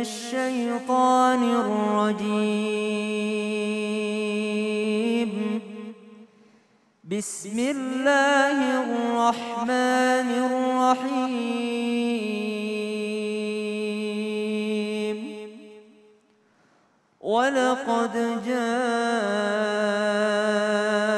الشيطان الرجيم بسم الله الرحمن الرحيم ولقد جاء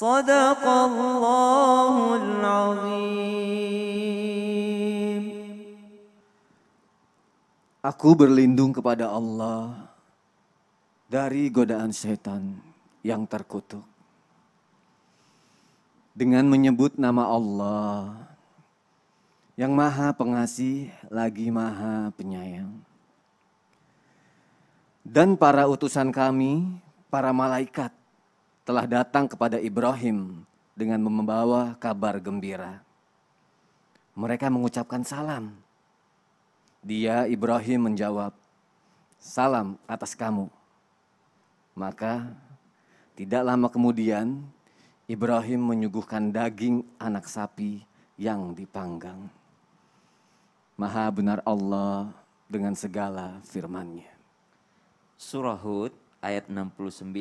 صدق الله العظيم Aku berlindung kepada Allah dari godaan setan yang terkutuk. Dengan menyebut nama Allah yang maha pengasih lagi maha penyayang. Dan para utusan kami, para malaikat telah datang kepada Ibrahim dengan membawa kabar gembira. Mereka mengucapkan salam. Dia Ibrahim menjawab, "Salam atas kamu." Maka tidak lama kemudian Ibrahim menyuguhkan daging anak sapi yang dipanggang. Maha benar Allah dengan segala firman-Nya. Surah Hud ayat 69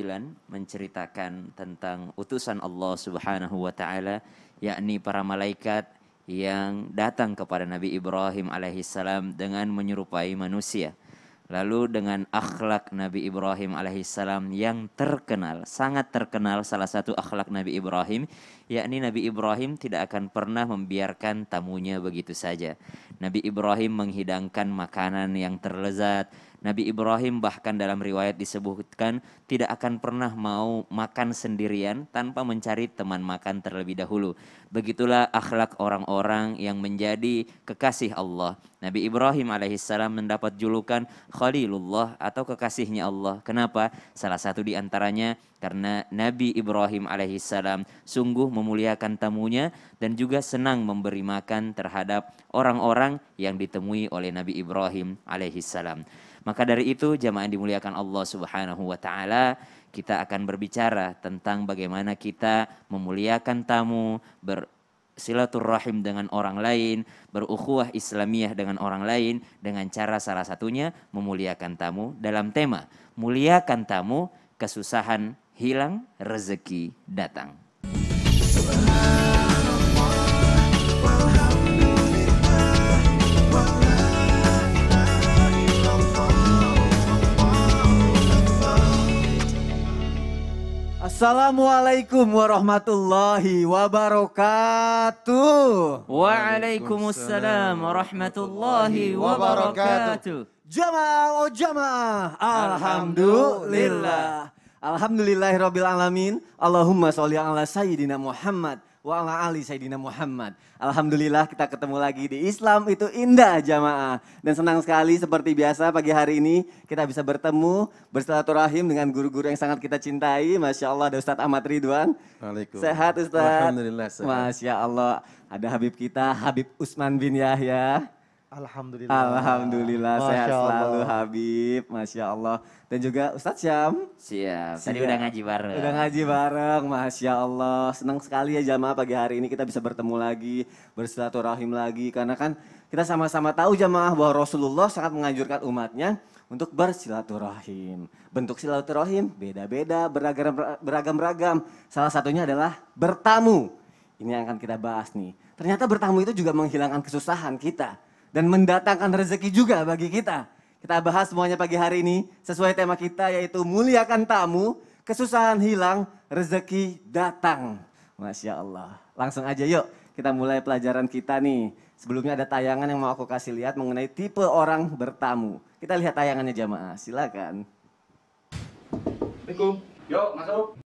menceritakan tentang utusan Allah Subhanahu wa taala yakni para malaikat yang datang kepada Nabi Ibrahim alaihissalam dengan menyerupai manusia. Lalu dengan akhlak Nabi Ibrahim alaihissalam yang terkenal, sangat terkenal salah satu akhlak Nabi Ibrahim, yakni Nabi Ibrahim tidak akan pernah membiarkan tamunya begitu saja. Nabi Ibrahim menghidangkan makanan yang terlezat, Nabi Ibrahim bahkan dalam riwayat disebutkan tidak akan pernah mau makan sendirian tanpa mencari teman makan terlebih dahulu. Begitulah akhlak orang-orang yang menjadi kekasih Allah. Nabi Ibrahim alaihissalam mendapat julukan Khalilullah atau kekasihnya Allah. Kenapa? Salah satu di antaranya karena Nabi Ibrahim alaihissalam sungguh memuliakan tamunya dan juga senang memberi makan terhadap orang-orang yang ditemui oleh Nabi Ibrahim alaihissalam. Maka dari itu jamaah dimuliakan Allah Subhanahu wa taala, kita akan berbicara tentang bagaimana kita memuliakan tamu, bersilaturahim dengan orang lain, berukhuwah Islamiyah dengan orang lain dengan cara salah satunya memuliakan tamu dalam tema muliakan tamu kesusahan hilang rezeki datang. Assalamualaikum warahmatullahi wabarakatuh. Waalaikumsalam warahmatullahi wabarakatuh. Jamaah oh jamaah. Alhamdulillah. Alhamdulillahirabbil Allahumma sholli ala sayyidina Muhammad wa ala ali Sayyidina Muhammad. Alhamdulillah kita ketemu lagi di Islam itu indah jamaah. Dan senang sekali seperti biasa pagi hari ini kita bisa bertemu bersilaturahim dengan guru-guru yang sangat kita cintai. Masya Allah ada Ustadz Ahmad Ridwan. Waalaikumsalam. Sehat Ustadz. Alhamdulillah sehat. Masya Allah ada Habib kita Habib Usman bin Yahya. Alhamdulillah. Alhamdulillah Masya sehat Allah. selalu Habib, Masya Allah. Dan juga Ustadz Syam. Siap. Siap. Tadi udah ngaji bareng. Udah ngaji bareng, Masya Allah. Senang sekali ya jamaah pagi hari ini kita bisa bertemu lagi, bersilaturahim lagi. Karena kan kita sama-sama tahu jamaah bahwa Rasulullah sangat menganjurkan umatnya untuk bersilaturahim. Bentuk silaturahim beda-beda, beragam-beragam. Salah satunya adalah bertamu. Ini yang akan kita bahas nih. Ternyata bertamu itu juga menghilangkan kesusahan kita dan mendatangkan rezeki juga bagi kita. Kita bahas semuanya pagi hari ini sesuai tema kita yaitu muliakan tamu, kesusahan hilang, rezeki datang. Masya Allah. Langsung aja yuk kita mulai pelajaran kita nih. Sebelumnya ada tayangan yang mau aku kasih lihat mengenai tipe orang bertamu. Kita lihat tayangannya jamaah, silakan. Assalamualaikum. Yuk masuk.